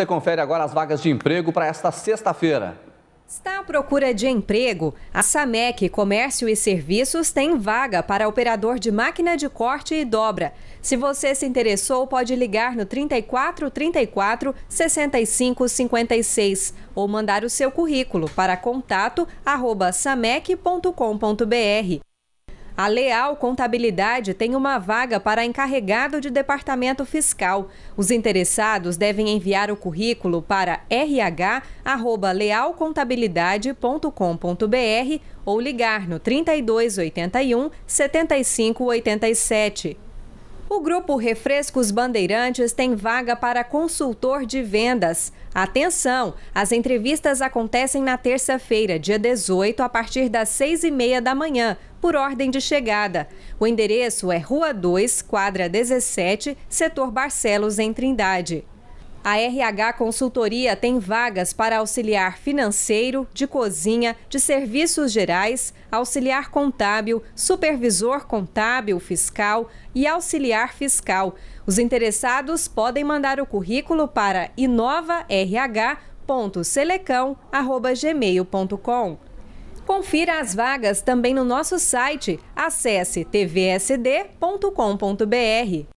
Você confere agora as vagas de emprego para esta sexta-feira. Está à procura de emprego? A SAMEC Comércio e Serviços tem vaga para operador de máquina de corte e dobra. Se você se interessou, pode ligar no 34 34 65 56 ou mandar o seu currículo para contato@samec.com.br. A Leal Contabilidade tem uma vaga para encarregado de departamento fiscal. Os interessados devem enviar o currículo para rh@lealcontabilidade.com.br ou ligar no 3281 7587. O grupo Refrescos Bandeirantes tem vaga para consultor de vendas. Atenção! As entrevistas acontecem na terça-feira, dia 18, a partir das 6 e meia da manhã, por ordem de chegada. O endereço é Rua 2, quadra 17, setor Barcelos, em Trindade. A RH Consultoria tem vagas para auxiliar financeiro, de cozinha, de serviços gerais, auxiliar contábil, supervisor contábil fiscal e auxiliar fiscal. Os interessados podem mandar o currículo para inovarh.selecão@gmail.com. Confira as vagas também no nosso site. Acesse tvsd.com.br.